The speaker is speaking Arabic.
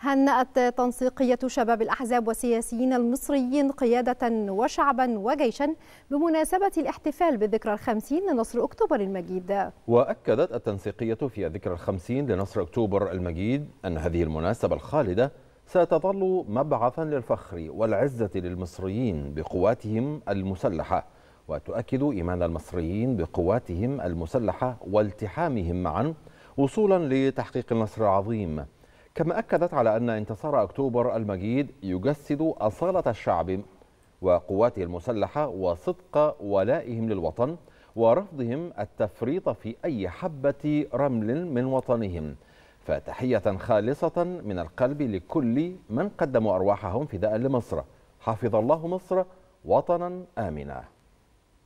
هنأت تنسيقية شباب الأحزاب والسياسيين المصريين قيادة وشعبا وجيشا بمناسبة الاحتفال بالذكرى الخمسين لنصر أكتوبر المجيد وأكدت التنسيقية في الذكرى الخمسين لنصر أكتوبر المجيد أن هذه المناسبة الخالدة ستظل مبعثا للفخر والعزة للمصريين بقواتهم المسلحة وتؤكد إيمان المصريين بقواتهم المسلحة والتحامهم معا وصولا لتحقيق النصر العظيم كما أكدت على أن انتصار أكتوبر المجيد يجسد أصالة الشعب وقواته المسلحة وصدق ولائهم للوطن ورفضهم التفريط في أي حبة رمل من وطنهم فتحية خالصة من القلب لكل من قدموا أرواحهم فداء لمصر حفظ الله مصر وطنا آمنا